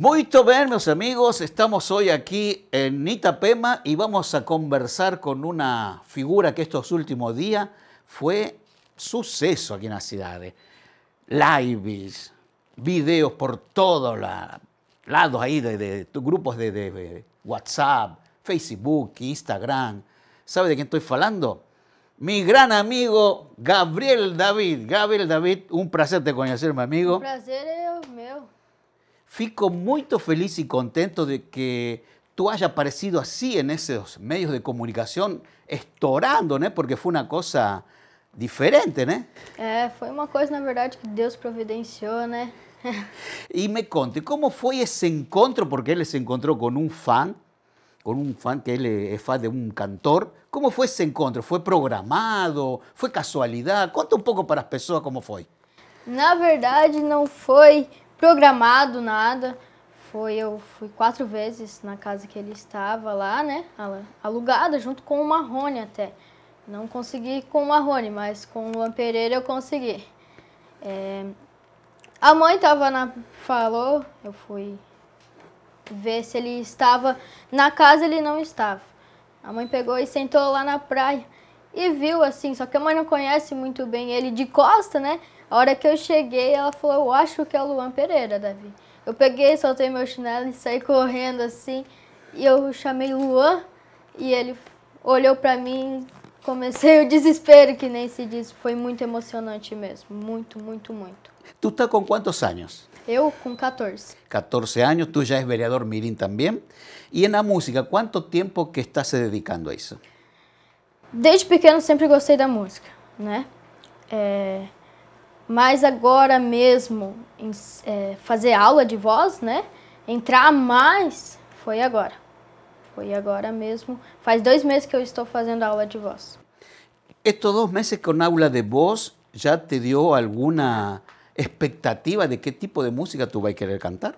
Muy bien, mis amigos, estamos hoy aquí en Itapema y vamos a conversar con una figura que estos últimos días fue suceso aquí en la ciudad. ¿eh? Lives, videos por todos lados ahí, de, de, grupos de, de, WhatsApp, Facebook, Instagram. ¿Sabe de quién estoy hablando? Mi gran amigo Gabriel David. Gabriel David, un placer te conocer, mi amigo. Un placer mío. Fico muy feliz y contento de que tú hayas aparecido así en esos medios de comunicación, estorando, ¿no? Porque fue una cosa diferente, ¿no? É, eh, fue una cosa, na verdad, que Dios providenció, ¿no? y me conte, ¿cómo fue ese encuentro? Porque él se encontró con un fan, con un fan que él es fan de un cantor. ¿Cómo fue ese encuentro? ¿Fue programado? ¿Fue casualidad? Conta un poco para las personas cómo fue. Na verdade, não foi programado nada. Foi, eu fui quatro vezes na casa que ele estava lá, né? Alugada, junto com o Marrone até. Não consegui com o Marrone, mas com o Luan Pereira eu consegui. É, a mãe tava na. falou, eu fui ver se ele estava. Na casa ele não estava. A mãe pegou e sentou lá na praia e viu assim, só que a mãe não conhece muito bem ele de costa, né? A hora que eu cheguei, ela falou, eu acho que é o Luan Pereira, Davi. Eu peguei, soltei meu chinelo e saí correndo assim. E eu chamei Luan e ele olhou para mim, comecei o desespero, que nem se diz. Foi muito emocionante mesmo, muito, muito, muito. Tu está com quantos anos? Eu com 14. 14 anos, tu já és vereador Mirim também. E na música, quanto tempo que está se dedicando a isso? Desde pequeno sempre gostei da música, né? É mas agora mesmo em, é, fazer aula de voz, né? Entrar mais foi agora. Foi agora mesmo. Faz dois meses que eu estou fazendo aula de voz. Estos dois meses com aula de voz já te deu alguma expectativa de que tipo de música tu vai querer cantar?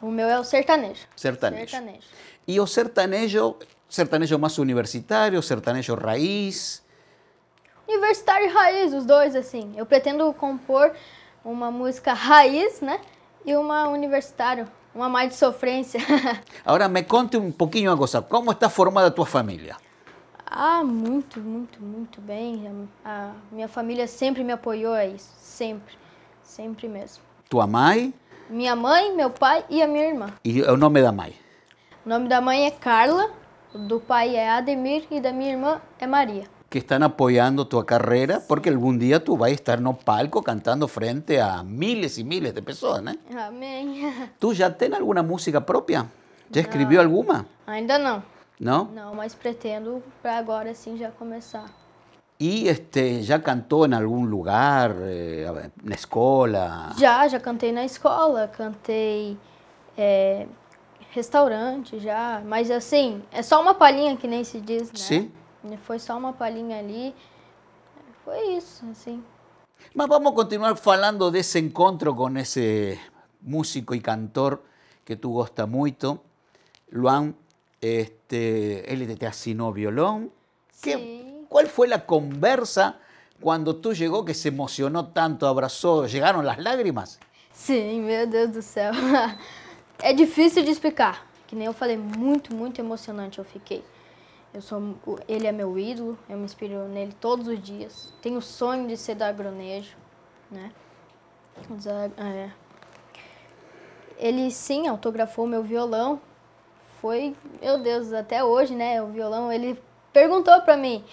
O meu é o sertanejo. Sertanejo. sertanejo. E o sertanejo, sertanejo mais universitário, sertanejo raiz universitário e raiz, os dois, assim. Eu pretendo compor uma música raiz, né? E uma universitário, uma mais de sofrência. Agora, me conte um pouquinho uma coisa. Como está formada a tua família? Ah, muito, muito, muito bem. A minha família sempre me apoiou a isso. Sempre. Sempre mesmo. Tua mãe? Minha mãe, meu pai e a minha irmã. E o nome da mãe? O nome da mãe é Carla, do pai é Ademir e da minha irmã é Maria que están apoyando tu carrera, porque algún día tú vas a estar en un palco cantando frente a miles y miles de personas. ¿eh? Amén. ¿Tú ya tienes alguna música propia? ¿Ya escribió alguna? Ainda no. ¿No? No, mas pretendo para agora sim já começar. ¿Y este, ya cantó en algún lugar, eh, en Já, escuela? Ya, ya canté en la escuela, canté eh, restaurante já, mas assim, é só uma palhinha que nem se diz, né? Sim. Sí. Fue só una palhinha ali. Foi isso, así. Mas vamos a continuar falando ese encuentro con ese músico y cantor que tú gosta mucho. Luan. Este, él te asignó violón. ¿Cuál fue la conversa cuando tú llegó que se emocionó tanto, abrazó, llegaron las lágrimas? Sí, meu Deus do céu. É difícil de explicar. Que nem eu falei, muito, muito emocionante eu fiquei. Eu sou, ele é meu ídolo, eu me inspiro nele todos os dias. Tenho o sonho de ser do agronejo, né? É. Ele sim autografou meu violão. Foi, meu Deus, até hoje, né? O violão, ele perguntou para mim,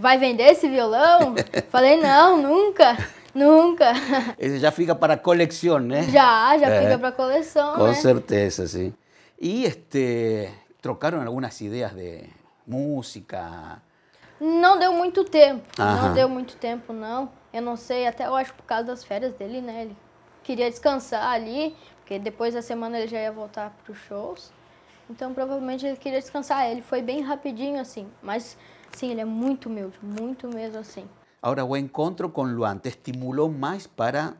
vai vender esse violão? Falei, não, nunca, nunca. ele já fica para coleção, né? Já, já é. fica para coleção, Com né? certeza, sim. E este, trocaram algumas ideias de, música? Não deu muito tempo. Aham. Não deu muito tempo, não. Eu não sei, até eu acho por causa das férias dele, né? Ele queria descansar ali, porque depois da semana ele já ia voltar para os shows. Então provavelmente ele queria descansar. Ele foi bem rapidinho, assim. Mas sim, ele é muito humilde, muito mesmo assim. Agora, o encontro com Luan te estimulou mais para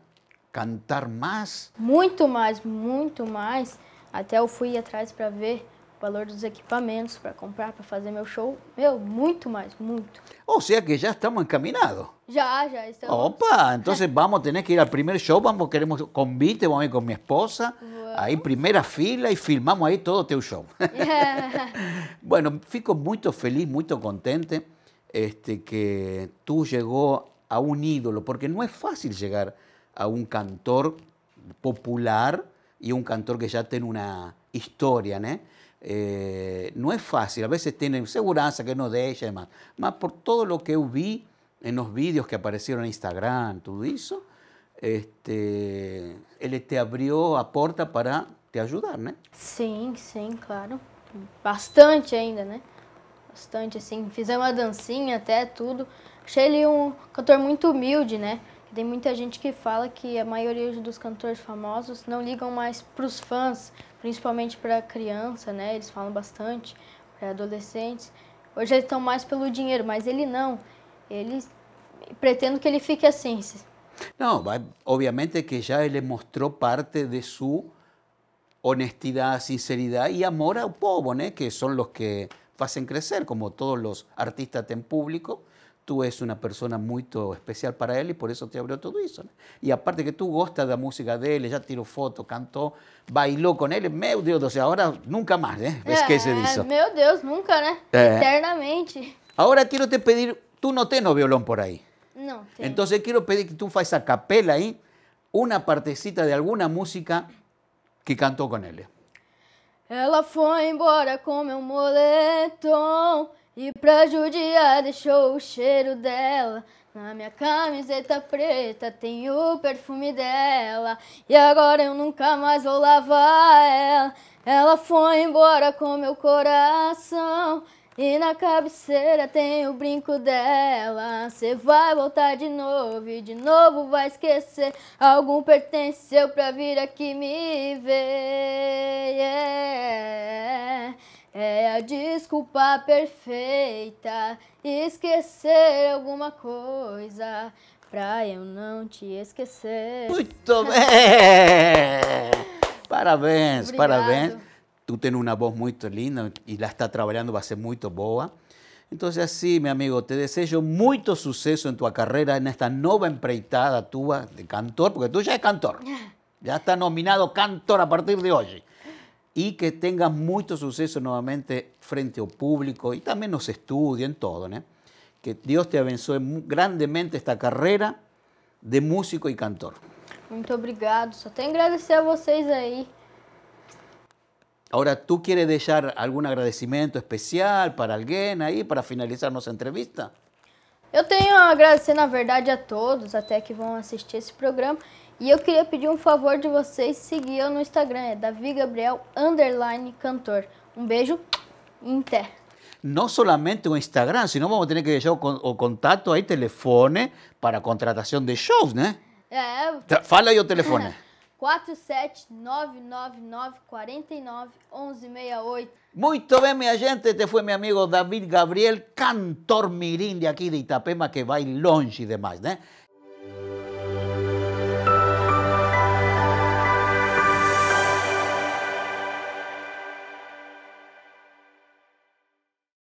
cantar mais? Muito mais, muito mais. Até eu fui atrás para ver valor los equipamentos para comprar, para fazer meu show. Meu, muito mais, muito. O sea que ya estamos encaminados. Ya, ya estamos. Opa, entonces vamos a tener que ir al primer show, vamos, queremos convite, vamos a ir con mi esposa, ahí primera fila y filmamos ahí todo teu este show. bueno, fico muy feliz, muy contente este, que tú llegó a un ídolo, porque no es fácil llegar a un cantor popular y un cantor que ya tiene una historia, ¿no? Eh, não é fácil. às vezes tienen segurança que não deixa, mas por todo o que eu vi nos vídeos que apareceram no Instagram, tudo isso, este, ele te abriu a porta para te ajudar, né? Sim, sim, claro. Bastante ainda, né? Bastante, assim. Fizemos uma dancinha até, tudo. Achei ele um cantor muito humilde, né? Tem muita gente que fala que a maioria dos cantores famosos não ligam mais para os fãs, principalmente para criança, né? Eles falam bastante para adolescentes. Hoje eles estão mais pelo dinheiro, mas ele não. Ele pretendem que ele fique assim. Não, obviamente que já ele mostrou parte de sua honestidade, sinceridade e amor ao povo, né? que são os que fazem crescer, como todos os artistas têm público, tú es una persona muy especial para él y por eso te abrió todo eso. Y aparte que tú gustas de la música de él, ya tiró fotos, cantó, bailó con él, meu Deus, o sea, ahora nunca más, ¿eh? que se dice. Ah, meu Dios! nunca, ¿eh? Eternamente. Ahora quiero te pedir, tú no tenés violón por ahí. No. Tengo. Entonces quiero pedir que tú hagas a capela ahí una partecita de alguna música que cantó con él. Ela foi embora com meu moletom. E pra judiar deixou o cheiro dela na minha camiseta preta tem o perfume dela E agora eu nunca mais vou lavar ela Ela foi embora com meu coração E na cabeceira tem o brinco dela Cê vai voltar de novo e de novo vai esquecer Algum pertenceu pra vir aqui me ver yeah. É a desculpa perfeita, esquecer alguma coisa, pra eu não te esquecer. Muito bem! parabéns, Obrigado. parabéns. Tu tem uma voz muito linda e lá está trabalhando, vai ser muito boa. Então, assim, meu amigo, te desejo muito sucesso em tua carreira, nesta nova empreitada tua de cantor, porque tu já é cantor. Já está nominado cantor a partir de hoje. y que tengas mucho suceso nuevamente frente al público y también nos estudie en todo, ¿no? Que Dios te abençoe grandemente esta carrera de músico y cantor. Muito obrigado, só tengo que agradecer a vocês ahí. Ahora, ¿tú quieres dejar algún agradecimiento especial para alguien ahí para finalizar nuestra entrevista? Yo tengo que agradecer, en verdad, a todos, hasta que van a assistir este programa, E eu queria pedir um favor de vocês seguir eu no Instagram, é Davi Gabriel underline cantor. Um beijo em té. Não solamente o Instagram, senão vamos ter que deixar o, o contato aí, telefone, para contratação de shows, né? É. Fala aí o telefone. 47999491168. Muito bem, minha gente. Este foi meu amigo David Gabriel, cantor mirim de aqui de Itapema, que vai longe demais, né?